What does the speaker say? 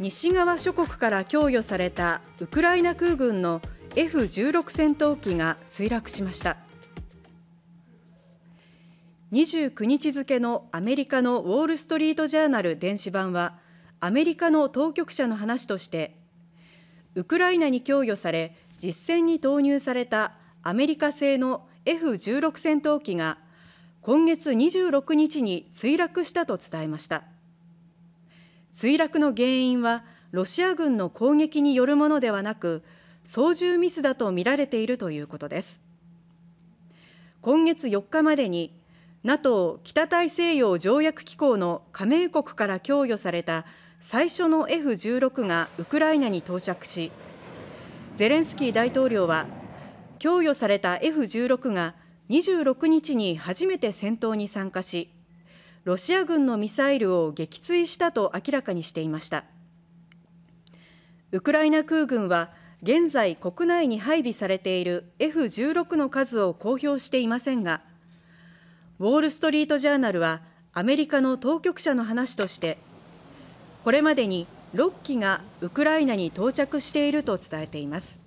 西側諸国から供与されたウクライナ空軍の F16 戦闘機が墜落しました29日付のアメリカのウォール・ストリート・ジャーナル電子版はアメリカの当局者の話としてウクライナに供与され実戦に投入されたアメリカ製の F16 戦闘機が今月26日に墜落したと伝えました。墜落の原因はロシア軍の攻撃によるものではなく操縦ミスだと見られているということです今月4日までに NATO 北大西洋条約機構の加盟国から供与された最初の F16 がウクライナに到着しゼレンスキー大統領は供与された F16 が26日に初めて戦闘に参加しロシア軍のミサイルを撃墜したと明らかにしていましたウクライナ空軍は現在国内に配備されている F16 の数を公表していませんがウォール・ストリート・ジャーナルはアメリカの当局者の話としてこれまでに6機がウクライナに到着していると伝えています